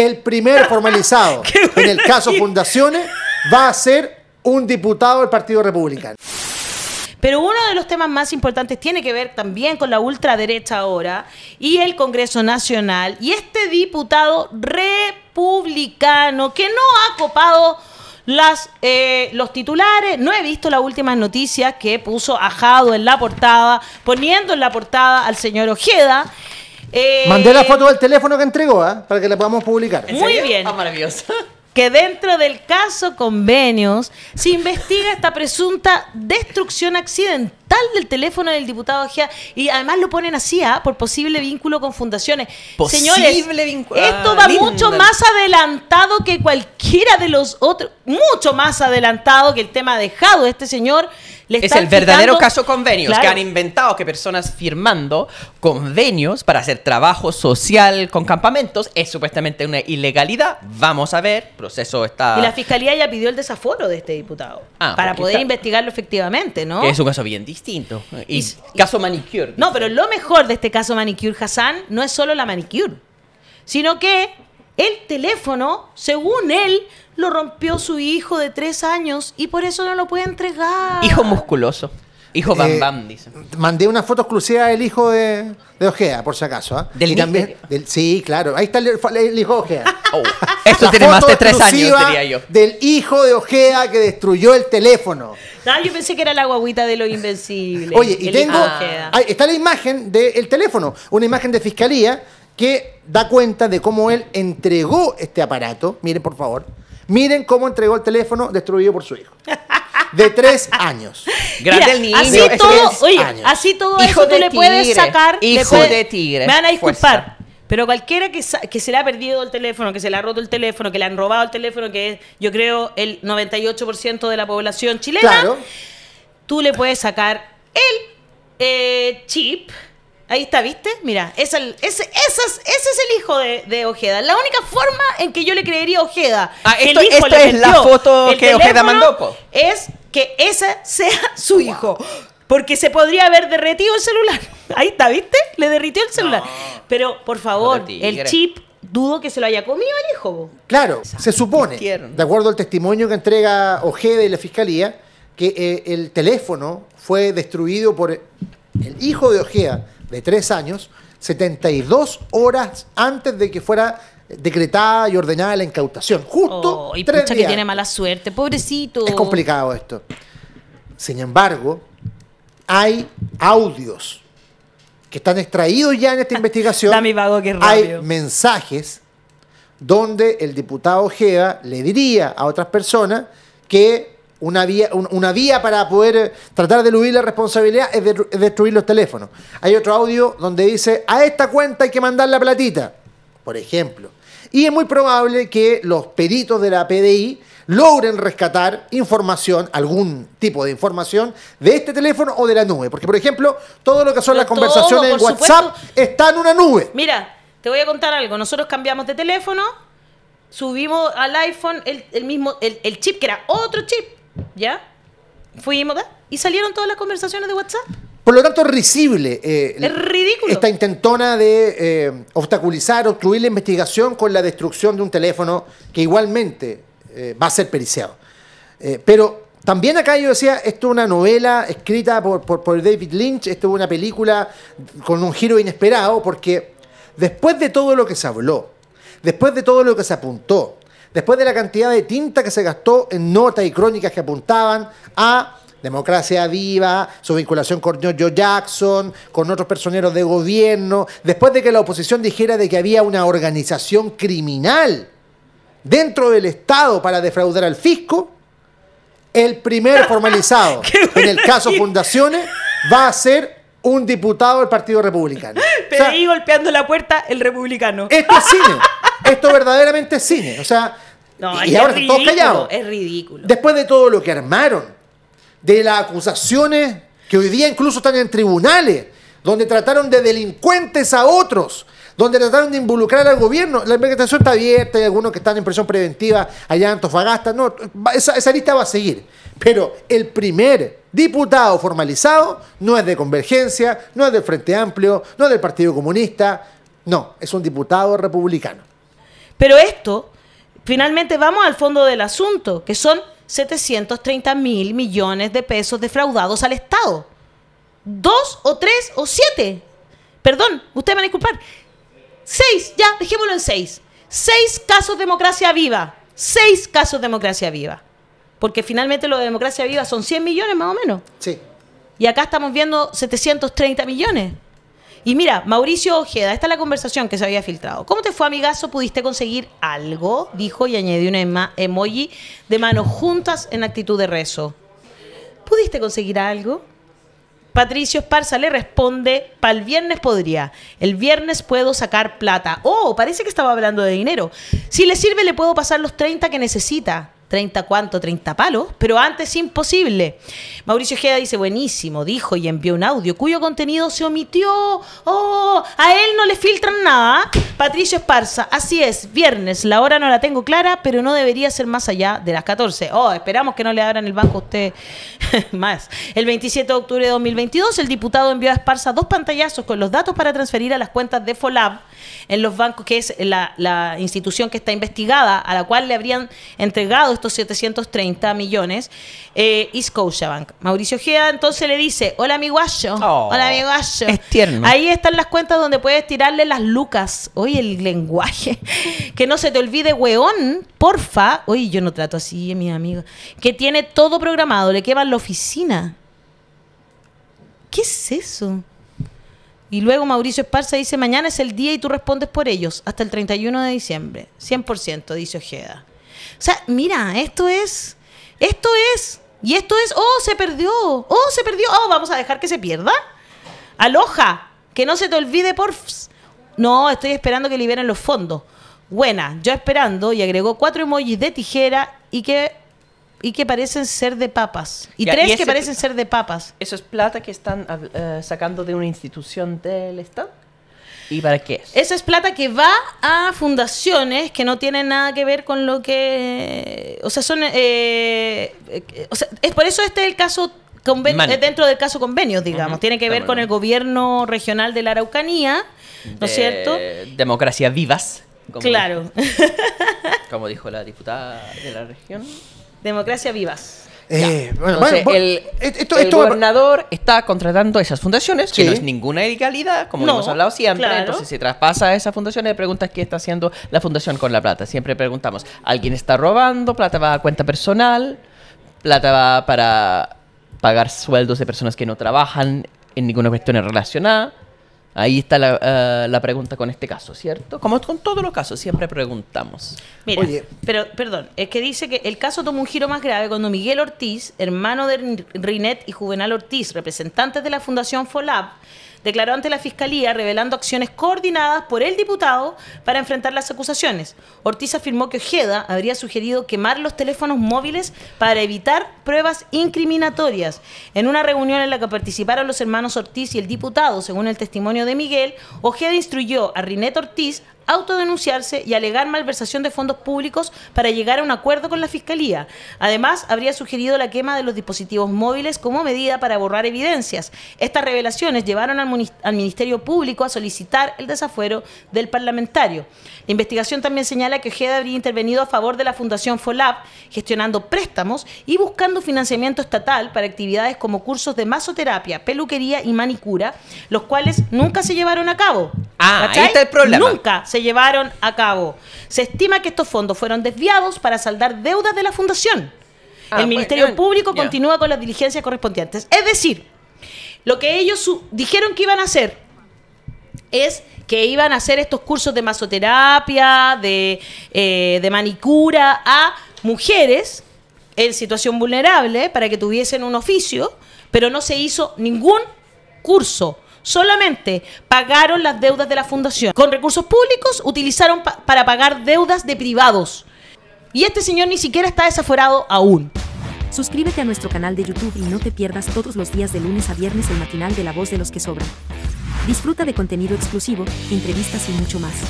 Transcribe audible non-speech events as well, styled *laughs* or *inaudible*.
el primer formalizado *laughs* en el caso Fundaciones va a ser un diputado del Partido Republicano. Pero uno de los temas más importantes tiene que ver también con la ultraderecha ahora y el Congreso Nacional y este diputado republicano que no ha copado las, eh, los titulares. No he visto las últimas noticias que puso Ajado en la portada, poniendo en la portada al señor Ojeda. Eh, Mandé la foto del teléfono que entregó, ¿ah? para que la podamos publicar. Muy bien. Ah, maravilloso. Que dentro del caso convenios se investiga esta presunta destrucción accidental del teléfono del diputado Ojea y además lo ponen así, ¿ah? por posible vínculo con fundaciones. Señores, Esto ah, va mucho más adelantado que cualquiera de los otros, mucho más adelantado que el tema dejado este señor. Le es el verdadero caso convenios, que han inventado que personas firmando convenios para hacer trabajo social con campamentos es supuestamente una ilegalidad. Vamos a ver, proceso está... Y la fiscalía ya pidió el desaforo de este diputado ah, para poder investigarlo efectivamente, ¿no? es un caso bien distinto distinto. caso manicure. No, pero lo mejor de este caso manicure Hassan no es solo la manicure, sino que el teléfono, según él, lo rompió su hijo de tres años y por eso no lo puede entregar. Hijo musculoso. Hijo Bam eh, Bam, dice. Mandé una foto exclusiva del hijo de, de Ojea, por si acaso. ¿ah? también, del, Sí, claro. Ahí está el, hijo de Ojea. *laughs* Oh, esto tiene más de tres años, diría yo. Del hijo de Ojea que destruyó el teléfono. Ah, yo pensé que era la guaguita de los invencibles. Oye, y tengo. Ahí está la imagen del teléfono. Una imagen de fiscalía que da cuenta de cómo él entregó este aparato. Miren, por favor. Miren cómo entregó el teléfono destruido por su hijo. *laughs* de tres años. *laughs* Grande el niño. Así todo, oye, así todo eso tú le puedes sacar. Hijo de tigre. Me van a disculpar. Pero cualquiera que, que, se le ha perdido el teléfono, que se le ha roto el teléfono, que le han robado el teléfono, que es, yo creo, el 98% de la población chilena, tú le puedes sacar el eh, chip. Ahí está, ¿viste? Mira, es ese, es el hijo de, Ojeda. La única forma en que yo le creería a Ojeda. Ah, esto, es la foto que Ojeda mandó. Es que ese sea *laughs* su hijo. Porque se podría haber derretido el celular. *laughs* Ahí está, ¿viste? Le derritió el celular. Pero, por favor, el chip dudo que se lo haya comido el hijo. Claro, se supone, de acuerdo al testimonio que entrega Ojea de la fiscalía, que eh, el teléfono fue destruido por el hijo de Ojea de tres años, 72 horas antes de que fuera decretada y ordenada la incautación. Justo oh y pucha que tiene mala suerte, pobrecito. Es complicado esto. Sin embargo, hay audios que están extraídos ya en esta *laughs* investigación. Dame Hay mensajes donde el diputado Gea le diría a otras personas que una vía, una vía para poder tratar de eludir la responsabilidad es, destruir los teléfonos. Hay otro audio donde dice, a esta cuenta hay que mandar la platita, por ejemplo y es muy probable que los peritos de la PDI logren rescatar información, algún tipo de información, de este teléfono o de la nube. Porque, por ejemplo, todo lo que son las conversaciones de WhatsApp está en una nube. Mira, te voy a contar algo. Nosotros cambiamos de teléfono, subimos al iPhone el, mismo, el, chip, que era otro chip, ¿ya? Fuimos, Y salieron todas las conversaciones de WhatsApp. Por lo tanto, es risible. Eh, esta intentona de eh, obstaculizar, obstruir la investigación con la destrucción de un teléfono que igualmente eh, va a ser periciado. Eh, pero también acá yo decía, esto es una novela escrita por, por David Lynch, esto es una película con un giro inesperado, porque después de todo lo que se habló, después de todo lo que se apuntó, después de la cantidad de tinta que se gastó en notas y crónicas que apuntaban a Democracia Viva, su vinculación con Joe Jackson, con otros personeros de gobierno, después de que la oposición dijera de que había una organización criminal dentro del Estado para defraudar al fisco, el primer *laughs* formalizado en el caso Fundaciones va a ser un diputado del Partido Republicano. Pero *laughs* ahí golpeando la puerta el republicano. Esto es cine. *laughs* Esto verdaderamente es cine. O sea, y Es ridículo. Después de todo lo que armaron, de las acusaciones que hoy día incluso están en tribunales, donde trataron de delincuentes a otros, donde trataron de involucrar al gobierno. La investigación está abierta, hay algunos que están en prisión preventiva allá en Antofagasta, no, esa, esa lista va a seguir. Pero el primer diputado formalizado no es de Convergencia, no es del Frente Amplio, no es del Partido Comunista, no, es un diputado republicano. Pero esto, finalmente vamos al fondo del asunto, que son 730 mil millones de pesos defraudados al Estado. Dos o tres o siete. Perdón, ustedes van a disculpar. Seis, ya, dejémoslo en seis. Seis casos de democracia viva. Seis casos de democracia viva. Porque finalmente lo de democracia viva son 100 millones más o menos. Sí. Y acá estamos viendo 730 millones. Y mira, Mauricio Ojeda, esta es la conversación que se había filtrado. ¿Cómo te fue, amigazo? ¿Pudiste conseguir algo? Dijo y añadió un emoji de manos juntas en actitud de rezo. ¿Pudiste conseguir algo? Patricio Esparza le responde, para el viernes podría, el viernes puedo sacar plata. Oh, parece que estaba hablando de dinero. Si le sirve, le puedo pasar los 30 que necesita. 30 cuánto, 30 palos, pero antes imposible. Mauricio Ojeda dice, buenísimo, dijo y envió un audio cuyo contenido se omitió. Oh, a él no le filtran nada. ¿ah? Patricio Esparza, así es, viernes, la hora no la tengo clara, pero no debería ser más allá de las 14. Oh, esperamos que no le abran el banco a usted *laughs* más. El 27 de octubre de 2022, el diputado envió a Esparza dos pantallazos con los datos para transferir a las cuentas de FOLAB en los bancos, que es la, la institución que está investigada, a la cual le habrían entregado 730 millones, eh, y Bank. Mauricio Gea entonces le dice, hola mi guayo, oh, hola mi guayo. Ahí están las cuentas donde puedes tirarle las lucas. Oye, el lenguaje. *laughs* que no se te olvide, weón, porfa. Oye, yo no trato así, mi amigo Que tiene todo programado, le quema la oficina. ¿Qué es eso? Y luego Mauricio Esparza dice, mañana es el día y tú respondes por ellos hasta el 31 de diciembre. 100%, dice Ojeda. O sea, mira, esto es, esto es, y esto es, oh, se perdió, oh, se perdió, oh, vamos a dejar que se pierda. Aloja, que no se te olvide, por... No, estoy esperando que liberen los fondos. Buena, yo esperando, y agregó cuatro emojis de tijera y que y que parecen ser de papas. Y tres que parecen ser de papas. ¿Eso es plata que están eh, sacando de una institución del Estado? ¿Y para qué Esa es plata que va a fundaciones que no tienen nada que ver con lo que... O sea, son... Eh, eh, es por eso este es el caso Convenio, dentro del caso convenios, digamos. Tiene que ver con el gobierno regional de la Araucanía, ¿no es cierto? Democracia vivas. claro. como dijo la diputada de la región. Democracia vivas. Eh, bueno, el, gobernador está contratando esas fundaciones, que no es ninguna ilegalidad, como hemos hablado siempre. Entonces se traspasa a esas fundaciones preguntas qué está haciendo la fundación con la plata. Siempre preguntamos, ¿alguien está robando? ¿Plata va a cuenta personal? ¿Plata va para pagar sueldos de personas que no trabajan en ninguna cuestión relacionada? Ahí está eh, la, pregunta con este caso, ¿cierto? Como con todos los casos, siempre preguntamos. Mira, pero perdón, es que dice que el caso tomó un giro más grave cuando Miguel Ortiz, hermano de Rinet y Juvenal Ortiz, representantes de la Fundación Folab, declaró ante la Fiscalía revelando acciones coordinadas por el diputado para enfrentar las acusaciones. Ortiz afirmó que Ojeda habría sugerido quemar los teléfonos móviles para evitar pruebas incriminatorias. En una reunión en la que participaron los hermanos Ortiz y el diputado, según el testimonio de Miguel, Ojeda instruyó a Rinet Ortiz autodenunciarse y alegar malversación de fondos públicos para llegar a un acuerdo con la Fiscalía. Además, habría sugerido la quema de los dispositivos móviles como medida para borrar evidencias. Estas revelaciones llevaron al, Ministerio Público a solicitar el desafuero del parlamentario. La investigación también señala que Ojeda habría intervenido a favor de la Fundación Folab, gestionando préstamos y buscando financiamiento estatal para actividades como cursos de masoterapia, peluquería y manicura, los cuales nunca se llevaron a cabo. Ah, el problema. Nunca se llevaron a cabo. Se estima que estos fondos fueron desviados para saldar deudas de la fundación. Ah, el pues, Ministerio eh, Público continúa con las diligencias correspondientes. Es decir, lo que ellos dijeron que iban a hacer es que iban a hacer estos cursos de masoterapia, de, eh, de manicura a mujeres en situación vulnerable para que tuviesen un oficio, pero no se hizo ningún curso Solamente pagaron las deudas de la fundación. Con recursos públicos utilizaron para pagar deudas de privados. Y este señor ni siquiera está desaforado aún. Suscríbete a nuestro canal de YouTube y no te pierdas todos los días de lunes a viernes el matinal de La Voz de los que Sobran. Disfruta de contenido exclusivo, entrevistas y mucho más.